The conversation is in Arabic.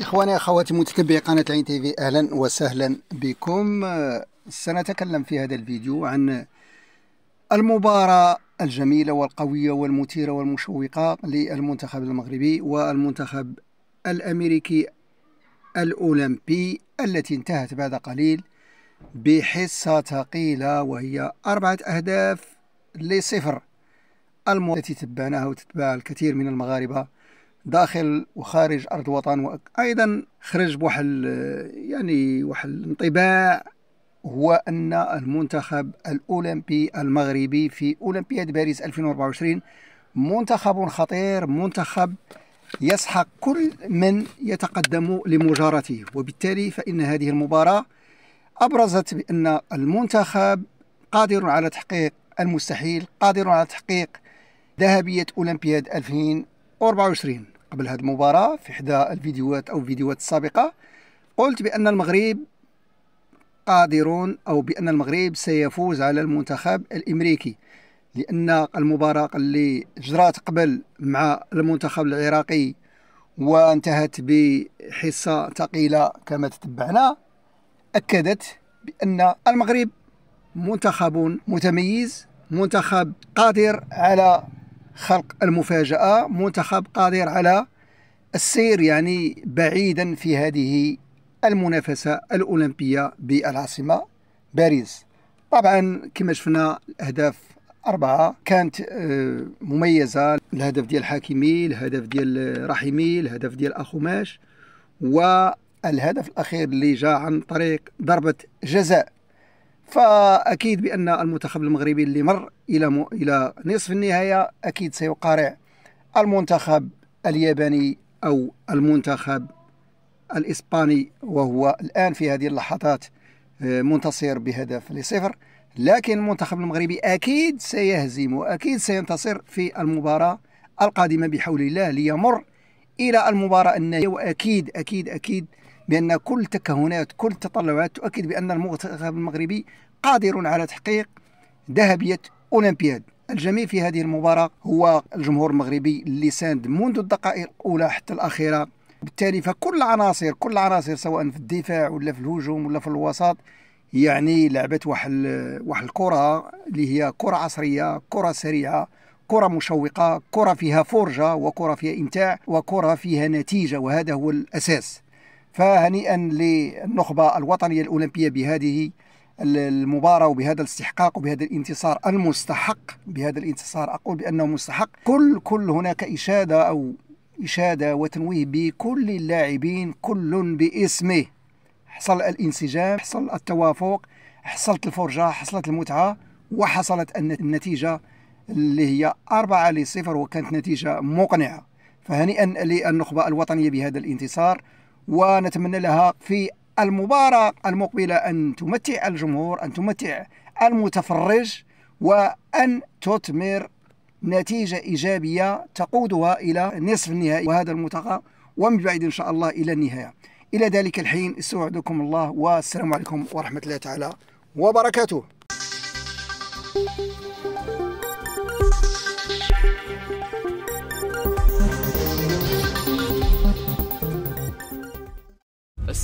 اخواني اخواتي متتبعي قناه عين تي في اهلا وسهلا بكم سنتكلم في هذا الفيديو عن المباراه الجميله والقويه والمثيره والمشوقه للمنتخب المغربي والمنتخب الامريكي الاولمبي التي انتهت بعد قليل بحصة ثقيلة وهي أربعة أهداف لصفر التي تبعناها وتتبع الكثير من المغاربة داخل وخارج أرض الوطن وأيضا خرج بواحد يعني واحد الانطباع هو أن المنتخب الأولمبي المغربي في أولمبياد باريس 2024 منتخب خطير منتخب يسحق كل من يتقدم لمجارته وبالتالي فإن هذه المباراة أبرزت بأن المنتخب قادر على تحقيق المستحيل قادر على تحقيق ذهبية أولمبياد 2024 قبل هذه المباراة في إحدى الفيديوهات أو الفيديوهات السابقة قلت بأن المغرب قادرون أو بأن المغرب سيفوز على المنتخب الإمريكي لأن المباراة اللي جرات قبل مع المنتخب العراقي وانتهت بحصة ثقيلة كما تتبعنا أكدت بأن المغرب منتخب متميز منتخب قادر على خلق المفاجأة منتخب قادر على السير يعني بعيدا في هذه المنافسة الأولمبية بالعاصمة باريس طبعا كما شفنا الأهداف أربعة كانت آه، مميزة الهدف ديال حاكمي الهدف ديال رحيمي الهدف ديال أخوماش و الهدف الأخير اللي جاء عن طريق ضربة جزاء فأكيد بأن المنتخب المغربي اللي مر إلى م... إلى نصف النهاية أكيد سيقارع المنتخب الياباني أو المنتخب الإسباني وهو الآن في هذه اللحظات آه، منتصر بهدف لصفر لكن المنتخب المغربي أكيد سيهزم وأكيد سينتصر في المباراة القادمة بحول الله ليمر إلى المباراة النهائية وأكيد أكيد أكيد بأن كل التكهنات كل التطلعات تؤكد بأن المنتخب المغربي قادر على تحقيق ذهبية أولمبياد الجميل في هذه المباراة هو الجمهور المغربي اللي ساند منذ الدقائق الأولى حتى الأخيرة بالتالي فكل العناصر كل العناصر سواء في الدفاع ولا في الهجوم ولا في الوسط يعني لعبت واحد واحد الكره اللي هي كره عصريه كره سريعه كرة مشوقة كرة فيها فرجة وكرة فيها إمتاع وكرة فيها نتيجة وهذا هو الأساس فهنيئا للنخبة الوطنية الأولمبية بهذه المباراة وبهذا الاستحقاق وبهذا الانتصار المستحق بهذا الانتصار أقول بأنه مستحق كل كل هناك إشادة أو إشادة وتنويه بكل اللاعبين كل باسمه حصل الانسجام حصل التوافق حصلت الفرجة حصلت المتعة وحصلت النتيجة اللي هي أربعة لصفر وكانت نتيجة مقنعة فهنيئا للنخبة الوطنية بهذا الانتصار ونتمنى لها في المباراة المقبلة أن تمتع الجمهور أن تمتع المتفرج وأن تثمر نتيجة إيجابية تقودها إلى نصف النهائي وهذا الملتقى ومن بعد إن شاء الله إلى النهاية إلى ذلك الحين استودعكم الله والسلام عليكم ورحمة الله تعالى وبركاته